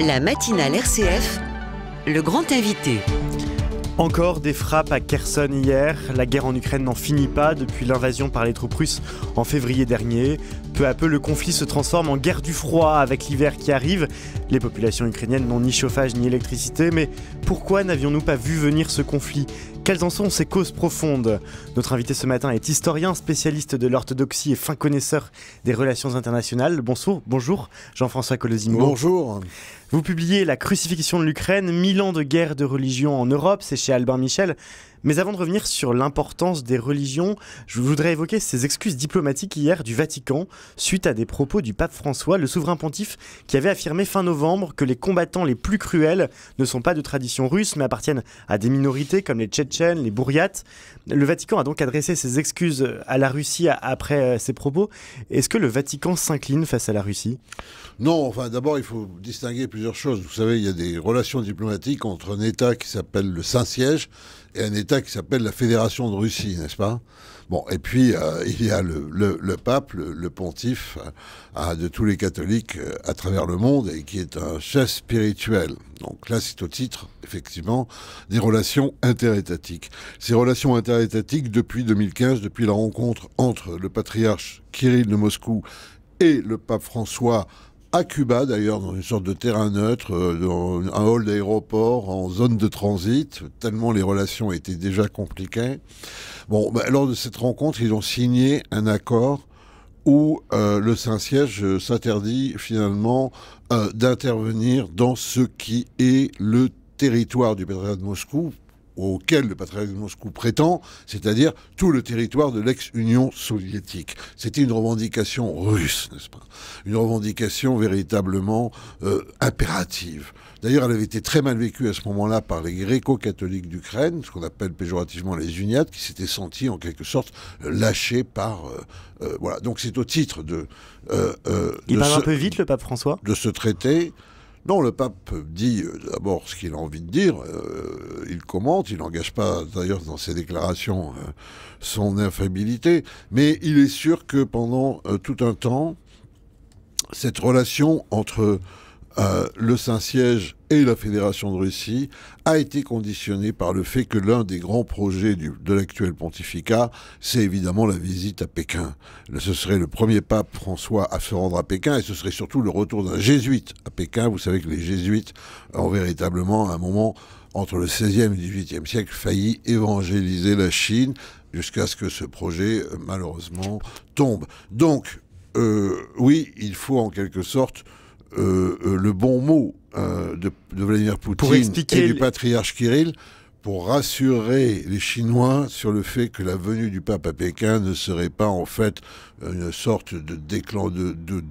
La matinale RCF, le grand invité. Encore des frappes à Kherson hier. La guerre en Ukraine n'en finit pas depuis l'invasion par les troupes russes en février dernier. Peu à peu, le conflit se transforme en guerre du froid avec l'hiver qui arrive. Les populations ukrainiennes n'ont ni chauffage ni électricité, mais pourquoi n'avions-nous pas vu venir ce conflit quelles en sont ses causes profondes Notre invité ce matin est historien, spécialiste de l'orthodoxie et fin connaisseur des relations internationales. Bonsoir, bonjour Jean-François Colosimo. Bonjour. Vous publiez La crucifixion de l'Ukraine, mille ans de guerre de religion en Europe, c'est chez Albin Michel. Mais avant de revenir sur l'importance des religions, je voudrais évoquer ces excuses diplomatiques hier du Vatican suite à des propos du pape François, le souverain pontife, qui avait affirmé fin novembre que les combattants les plus cruels ne sont pas de tradition russe mais appartiennent à des minorités comme les Tchétchènes, les Bouriates. Le Vatican a donc adressé ses excuses à la Russie après euh, ces propos. Est-ce que le Vatican s'incline face à la Russie Non, enfin d'abord il faut distinguer plusieurs choses. Vous savez, il y a des relations diplomatiques entre un État qui s'appelle le Saint-Siège et un État qui s'appelle la Fédération de Russie, n'est-ce pas Bon, et puis euh, il y a le, pape, le, pontife euh, de tous les catholiques euh, à travers le monde et qui est un chef spirituel. Donc là, c'est au titre, effectivement, des relations interétatiques. Ces relations interétatiques, depuis 2015, depuis la rencontre entre le patriarche Kirill de Moscou et le pape François, à Cuba d'ailleurs, dans une sorte de terrain neutre, euh, dans un hall d'aéroport, en zone de transit, tellement les relations étaient déjà compliquées. Bon, bah, lors de cette rencontre, ils ont signé un accord où euh, le Saint-Siège s'interdit finalement euh, d'intervenir dans ce qui est le territoire du Pétrin de Moscou auquel le patriarcat de Moscou prétend, c'est-à-dire tout le territoire de l'ex-Union soviétique. C'était une revendication russe, n'est-ce pas Une revendication véritablement euh, impérative. D'ailleurs, elle avait été très mal vécue à ce moment-là par les gréco-catholiques d'Ukraine, ce qu'on appelle péjorativement les uniates, qui s'étaient sentis en quelque sorte lâchés par... Euh, euh, voilà, donc c'est au titre de... Il de parle un peu vite, le pape François De ce traité, non, le pape dit euh, d'abord ce qu'il a envie de dire, euh, il commente, il n'engage pas d'ailleurs dans ses déclarations euh, son infabilité, mais il est sûr que pendant tout un temps, cette relation entre le Saint-Siège et la Fédération de Russie a été conditionnée par le fait que l'un des grands projets de l'actuel pontificat, c'est évidemment la visite à Pékin. Ce serait le premier pape François à se rendre à Pékin et ce serait surtout le retour d'un jésuite à Pékin. Vous savez que les jésuites ont véritablement à un moment entre le 16e et le 18e siècle failli évangéliser la Chine jusqu'à ce que ce projet euh, malheureusement tombe. Donc euh, oui, il faut en quelque sorte euh, euh, le bon mot euh, de, Vladimir Poutine et du patriarche Kirill pour rassurer les Chinois sur le fait que la venue du pape à Pékin ne serait pas en fait une sorte de, déclen de, de,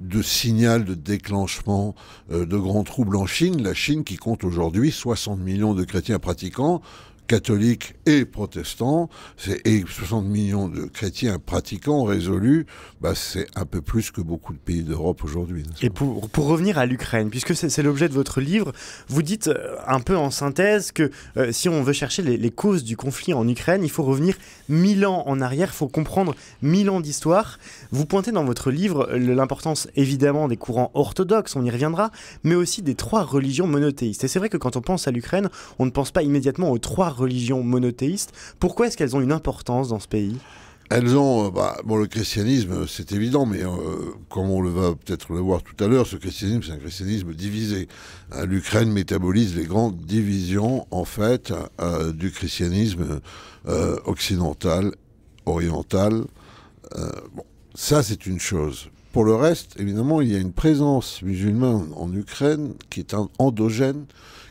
de, signal de déclenchement de grands troubles en Chine. La Chine qui compte aujourd'hui 60 millions de chrétiens pratiquants, catholiques et protestants, et 60 millions de chrétiens pratiquants résolus, bah c'est un peu plus que beaucoup de pays d'Europe aujourd'hui. Et pour, pour, revenir à l'Ukraine, puisque c'est l'objet de votre livre, vous dites euh, un peu en synthèse que euh, si on veut chercher les, causes du conflit en Ukraine, il faut revenir mille ans en arrière, il faut comprendre mille ans d'histoire. Vous pointez dans votre livre euh, l'importance évidemment des courants orthodoxes, on y reviendra, mais aussi des trois religions monothéistes. Et c'est vrai que quand on pense à l'Ukraine, on ne pense pas immédiatement aux trois religions monothéistes. Pourquoi est-ce qu'elles ont une importance dans ce pays elles ont, euh, bah, bon, le christianisme, c'est évident, mais euh, comme on le va peut-être le voir tout à l'heure, ce christianisme, c'est un christianisme divisé. Hein, L'Ukraine métabolise les grandes divisions, en fait, euh, du christianisme occidental, oriental. bon, ça, c'est une chose. Pour le reste, évidemment, il y a une présence musulmane en Ukraine qui est endogène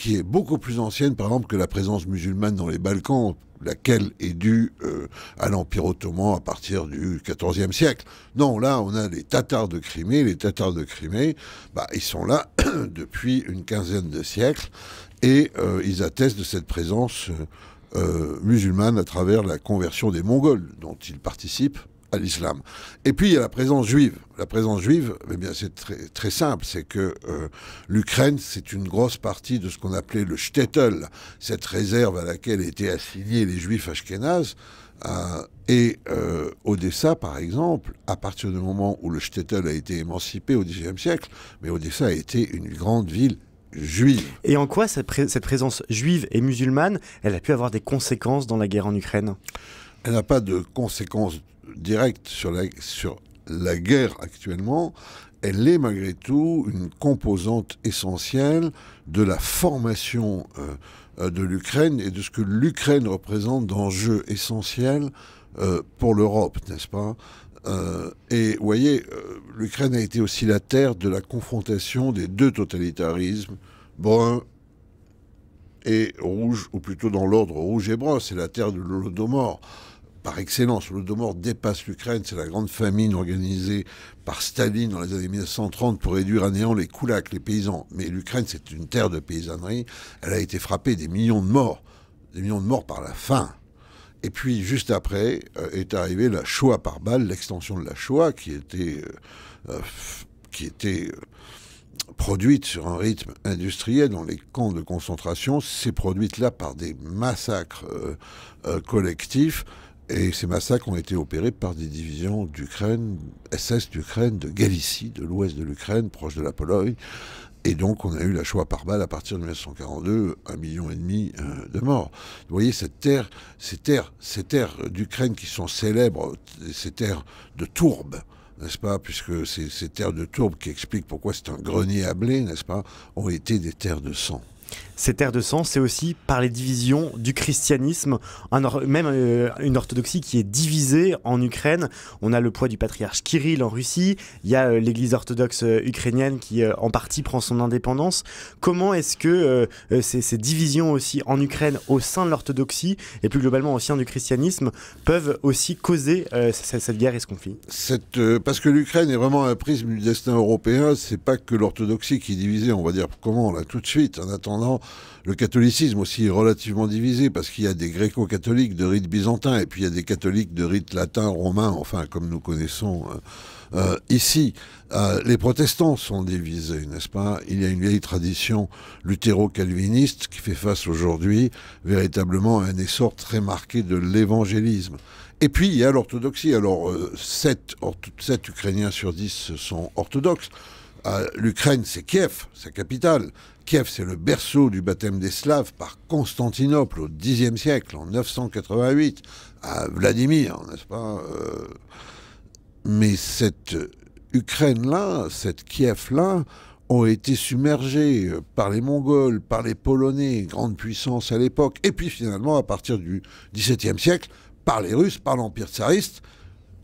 qui est beaucoup plus ancienne, par exemple, que la présence musulmane dans les Balkans, laquelle est due euh, à l'Empire ottoman à partir du XIVe siècle. Non, là, on a les Tatars de Crimée. Les Tatars de Crimée, bah, ils sont là depuis une quinzaine de siècles et euh, ils attestent de cette présence euh, musulmane à travers la conversion des Mongols dont ils participent à l'islam. Et puis il y a la présence juive. La présence juive, eh bien c'est très, très simple, c'est que euh, l'Ukraine, c'est une grosse partie de ce qu'on appelait le shtetl, cette réserve à laquelle étaient assignés les juifs ashkénazes. Euh, et euh, Odessa, par exemple, à partir du moment où le shtetl a été émancipé au XIXe siècle, mais Odessa a été une grande ville juive. Et en quoi cette, cette présence juive et musulmane, elle a pu avoir des conséquences dans la guerre en Ukraine Elle n'a pas de conséquences directe sur la, sur la guerre actuellement, elle est malgré tout une composante essentielle de la formation euh, euh, de l'Ukraine et de ce que l'Ukraine représente d'enjeu essentiel euh, pour l'Europe, n'est-ce pas Et vous voyez, l'Ukraine a été aussi la terre de la confrontation des deux totalitarismes, brun et rouge, ou plutôt dans l'ordre rouge et brun, c'est la terre de l'Holodomor par excellence. mort dépasse l'Ukraine. C'est la grande famine organisée par Staline dans les années 1930 pour réduire à néant les koulaks, les paysans. Mais l'Ukraine, c'est une terre de paysannerie. Elle a été frappée des millions de morts, des millions de morts par la faim. Et puis, juste après, euh, est arrivée la Shoah par balle, l'extension de la Shoah, qui était, euh, euh, qui était produite sur un rythme industriel dans les camps de concentration, s'est produite là par des massacres collectifs et ces massacres ont été opérés par des divisions d'Ukraine, SS d'Ukraine, de Galicie, de l'ouest de l'Ukraine, proche de la Pologne. Et donc, on a eu la choix par balle à partir de 1942, un million et demi euh, de morts. Vous voyez, cette terre, ces terres, ces terres d'Ukraine qui sont célèbres, ces terres de tourbe, n'est-ce pas, puisque ces, ces terres de tourbe qui expliquent pourquoi c'est un grenier à blé, n'est-ce pas, ont été des terres de sang ces terres de sang, c'est aussi par les divisions du christianisme, même euh, une orthodoxie qui est divisée en Ukraine. On a le poids du patriarche Kirill en Russie, il y a euh, l'église orthodoxe euh, ukrainienne qui en partie prend son indépendance. Comment est-ce que ces, divisions aussi en Ukraine au sein de l'orthodoxie et plus globalement au sein du christianisme peuvent aussi causer cette, guerre et ce conflit Parce que l'Ukraine est vraiment un prisme du destin européen, c'est pas que l'orthodoxie qui est divisée, on va dire comment là tout de suite, en attendant le catholicisme aussi est relativement divisé parce qu'il y a des gréco-catholiques de rite byzantin et puis il y a des catholiques de rite latin, romain, enfin comme nous connaissons euh, euh, ici. Euh, les protestants sont divisés, n'est-ce pas Il y a une vieille tradition luthéro-calviniste qui fait face aujourd'hui véritablement à un essor très marqué de l'évangélisme. Et puis, il y a l'orthodoxie. Alors, 7, Ukrainiens sur 10 sont orthodoxes. L'Ukraine, c'est Kiev, sa capitale. Kiev, c'est le berceau du baptême des Slaves par Constantinople au Xe siècle, en 988, à Vladimir, n'est-ce pas euh. Mais cette Ukraine-là, cette Kiev-là, ont été submergées euh, par les Mongols, par les Polonais, grande puissance à l'époque, et puis finalement, à partir du XVIIe siècle, par les Russes, par l'Empire tsariste,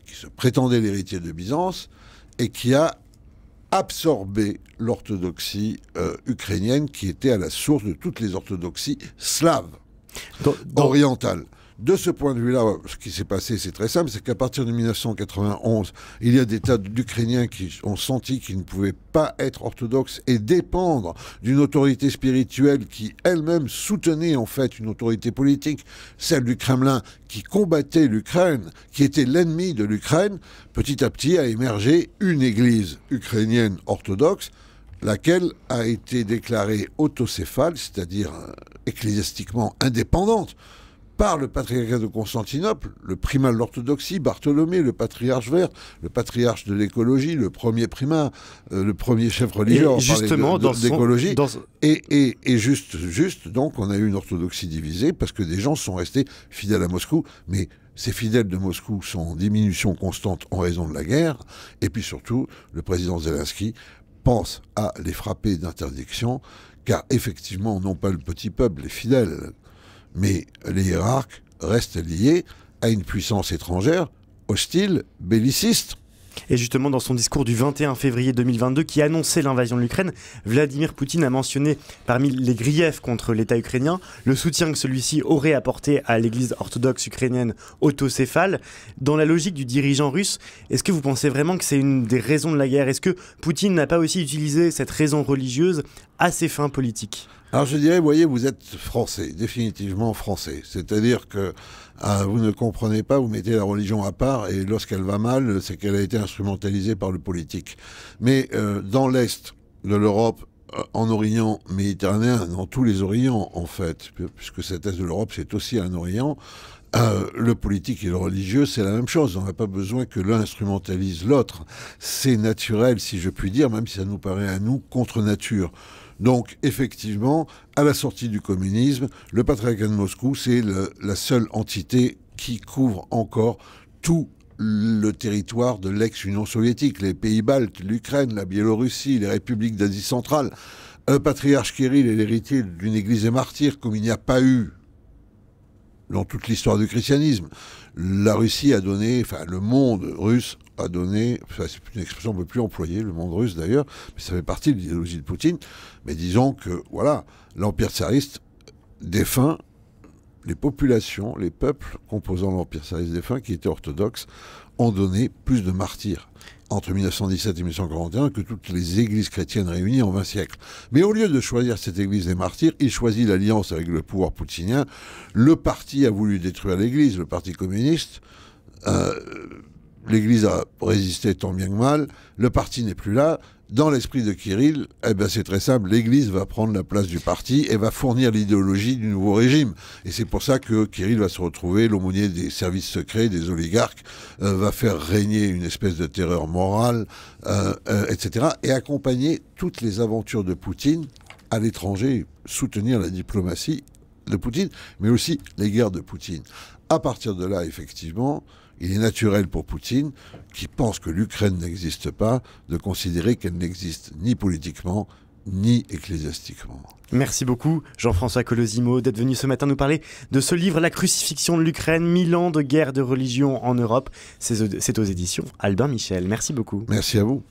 qui se prétendait l'héritier de Byzance, et qui a absorber l'orthodoxie euh, ukrainienne qui était à la source de toutes les orthodoxies slaves. orientales de ce point de vue-là, ce qui s'est passé, c'est très simple, c'est qu'à partir de 1991, il y a des tas d'Ukrainiens qui ont senti qu'ils ne pouvaient pas être orthodoxes et dépendre d'une autorité spirituelle qui elle-même soutenait en fait une autorité politique, celle du Kremlin, qui combattait l'Ukraine, qui était l'ennemi de l'Ukraine, petit à petit a émergé une église ukrainienne orthodoxe, laquelle a été déclarée autocéphale, c'est-à-dire euh, ecclésiastiquement indépendante par le patriarcat de Constantinople, le primat de l'orthodoxie, Bartholomé, le patriarche vert, le patriarche de l'écologie, le premier primat, euh, le premier chef religieux justement, dans Et, et, et, juste, juste, donc, on a eu une orthodoxie divisée parce que des gens sont restés fidèles à Moscou, mais ces fidèles de Moscou sont en diminution constante en raison de la guerre, et puis surtout, le président Zelensky pense à les frapper d'interdiction, car effectivement, non pas le petit peuple, les fidèles, mais les hiérarques restent liés à une puissance étrangère hostile, belliciste. Et justement, dans son discours du 21 février 2022 qui annonçait l'invasion de l'Ukraine, Vladimir Poutine a mentionné parmi les griefs contre l'État ukrainien le soutien que celui-ci aurait apporté à l'Église orthodoxe ukrainienne autocéphale. Dans la logique du dirigeant russe, est-ce que vous pensez vraiment que c'est une des raisons de la guerre Est-ce que Poutine n'a pas aussi utilisé cette raison religieuse à ses fins politiques Alors je dirais, voyez, vous êtes français, définitivement français. C'est-à-dire que euh, vous ne comprenez pas, vous mettez la religion à part, et lorsqu'elle va mal, c'est qu'elle a été instrumentalisée par le politique. Mais euh, dans l'Est de l'Europe, euh, en Orient méditerranéen, dans tous les Orients en fait, puisque cet Est de l'Europe c'est aussi un Orient, le politique et le religieux, c'est la même chose. On n'a pas besoin que l'un instrumentalise l'autre. C'est naturel, si je puis dire, même si ça nous paraît à nous contre nature. Donc effectivement, à la sortie du communisme, le patriarcat de Moscou, c'est la seule entité qui couvre encore tout le territoire de l'ex-Union soviétique, les pays baltes, l'Ukraine, la Biélorussie, les républiques d'Asie centrale. Un patriarche qui est l'héritier d'une église et martyr comme il n'y a pas eu dans toute l'histoire du christianisme. La Russie a donné, enfin le monde russe a donné, c'est une expression qu'on ne peut plus employer, le monde russe d'ailleurs, mais ça fait partie de l'idéologie de Poutine, mais disons que, voilà, l'Empire tsariste défunt les populations, les peuples composant l'Empire tsariste défunt, qui étaient orthodoxes, ont donné plus de martyrs entre 1917 et 1941 que toutes les églises chrétiennes réunies en 20 siècles. Mais au lieu de choisir cette église des martyrs, il choisit l'alliance avec le pouvoir poutinien. Le parti a voulu détruire l'église, le parti communiste. Euh, l'Église a résisté tant bien que mal, le parti n'est plus là. Dans l'esprit de Kirill, eh ben c'est très simple, l'Église va prendre la place du parti et va fournir l'idéologie du nouveau régime. Et c'est pour ça que Kirill va se retrouver l'aumônier des services secrets, des oligarques, euh, va faire régner une espèce de terreur morale, euh, euh, etc. Et accompagner toutes les aventures de Poutine à l'étranger, soutenir la diplomatie de Poutine, mais aussi les guerres de Poutine à partir de là, effectivement, il est naturel pour Poutine, qui pense que l'Ukraine n'existe pas, de considérer qu'elle n'existe ni politiquement, ni ecclésiastiquement. Merci beaucoup, Jean-François Colosimo, d'être venu ce matin nous parler de ce livre, La crucifixion de l'Ukraine, mille ans de guerre de religion en Europe. C'est aux éditions Albin Michel. Merci beaucoup. Merci à vous.